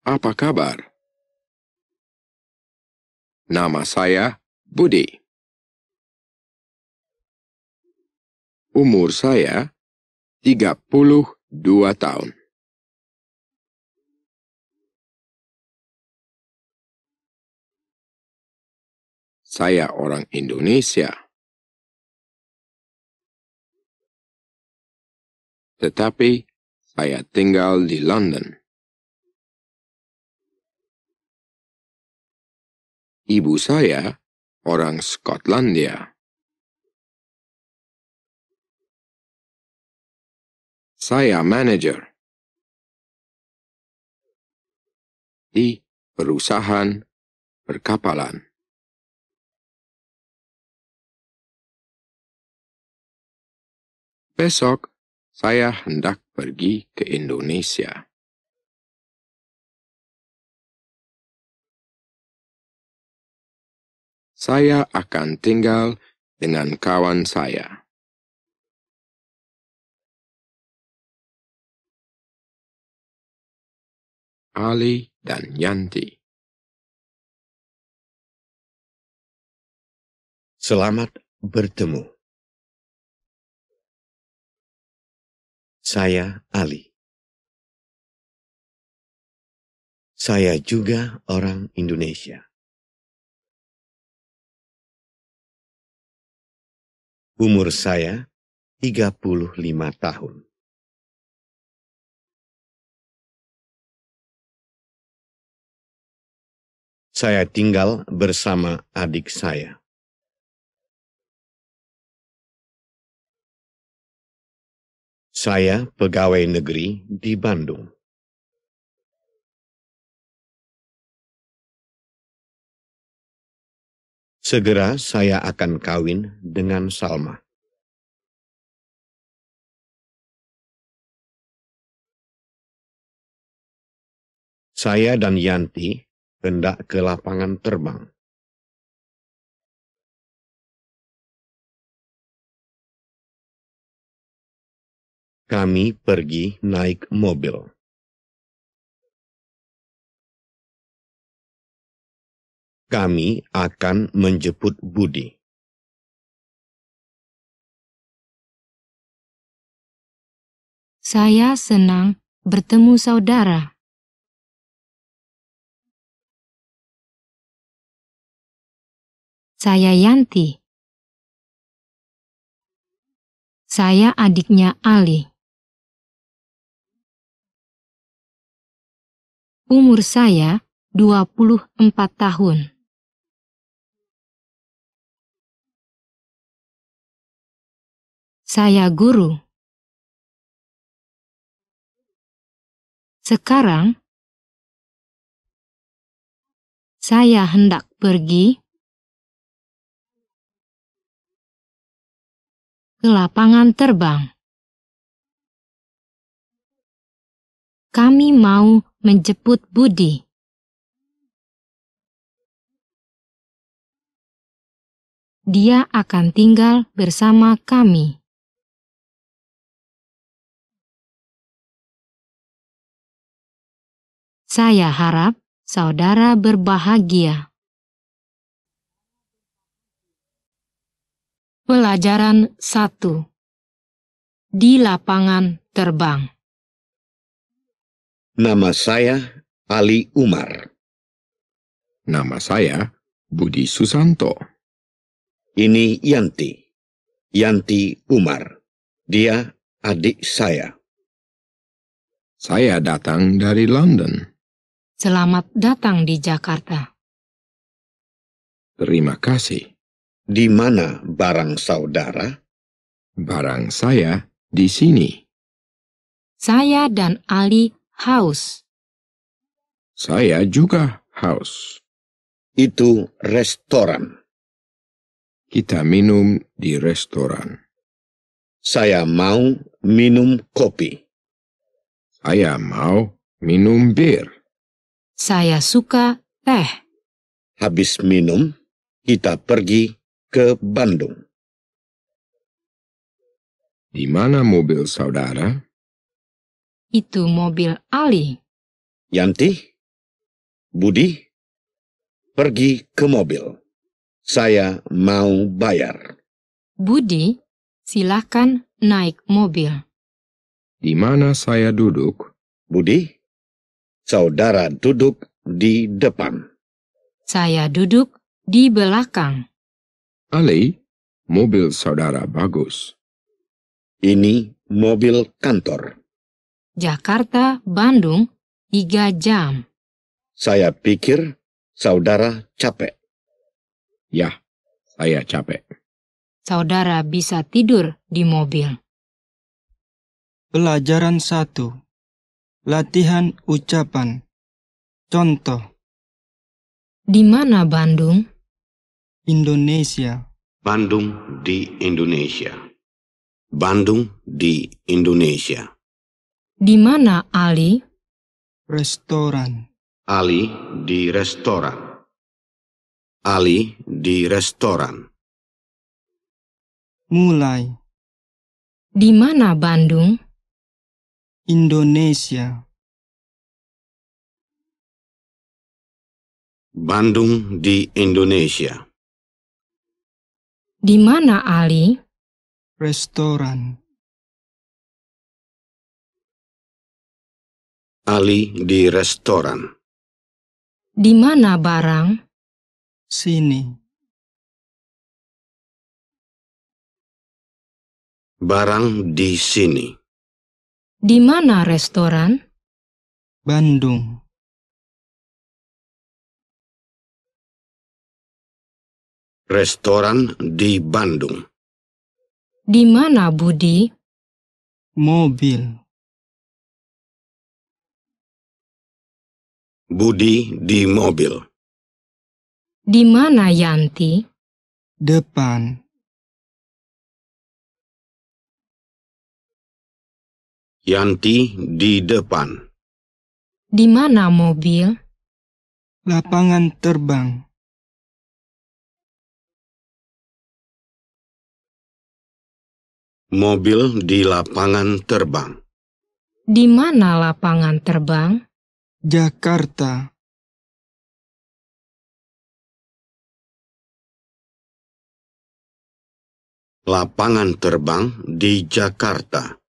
Apa kabar? Nama saya Budi. Umur saya 32 tahun. Saya orang Indonesia. Tetapi saya tinggal di London. Ibu saya orang Skotlandia. Saya manajer di perusahaan perkapalan. Besok saya hendak pergi ke Indonesia. saya akan tinggal dengan kawan saya. Ali dan Yanti. Selamat bertemu. Saya Ali. Saya juga orang Indonesia. Umur saya 35 tahun. Saya tinggal bersama adik saya. Saya pegawai negeri di Bandung. Segera saya akan kawin dengan Salma. Saya dan Yanti hendak ke lapangan terbang. Kami pergi naik mobil. kami akan menjemput Budi. Saya senang bertemu saudara. Saya Yanti. Saya adiknya Ali. Umur saya 24 tahun. Saya guru. Sekarang, saya hendak pergi ke lapangan terbang. Kami mau menjemput Budi. Dia akan tinggal bersama kami. Saya harap saudara berbahagia. Pelajaran 1 Di lapangan terbang Nama saya Ali Umar. Nama saya Budi Susanto. Ini Yanti. Yanti Umar. Dia adik saya. Saya datang dari London. Selamat datang di Jakarta. Terima kasih. Di mana barang saudara? Barang saya di sini. Saya dan Ali haus. Saya juga haus. Itu restoran. Kita minum di restoran. Saya mau minum kopi. Saya mau minum bir. Saya suka teh. Habis minum, kita pergi ke Bandung. Di mana mobil saudara? Itu mobil Ali. Yanti, Budi, pergi ke mobil. Saya mau bayar. Budi, silahkan naik mobil. Di mana saya duduk? Budi, Saudara duduk di depan. Saya duduk di belakang. Ali, mobil saudara bagus. Ini mobil kantor. Jakarta, Bandung, tiga jam. Saya pikir saudara capek. Ya, saya capek. Saudara bisa tidur di mobil. Pelajaran satu. Latihan ucapan. Contoh. Di mana Bandung? Indonesia. Bandung di Indonesia. Bandung di Indonesia. Di mana Ali? Restoran. Ali di restoran. Ali di restoran. Mulai. Di mana Bandung? Indonesia Bandung di Indonesia Di mana Ali? Restoran Ali di restoran Di mana barang? Sini Barang di sini di mana restoran? Bandung. Restoran di Bandung. Di mana Budi? Mobil. Budi di mobil. Di mana Yanti? Depan. Yanti di depan. Di mana mobil? Lapangan terbang. Mobil di lapangan terbang. Di mana lapangan terbang? Jakarta. Lapangan terbang di Jakarta.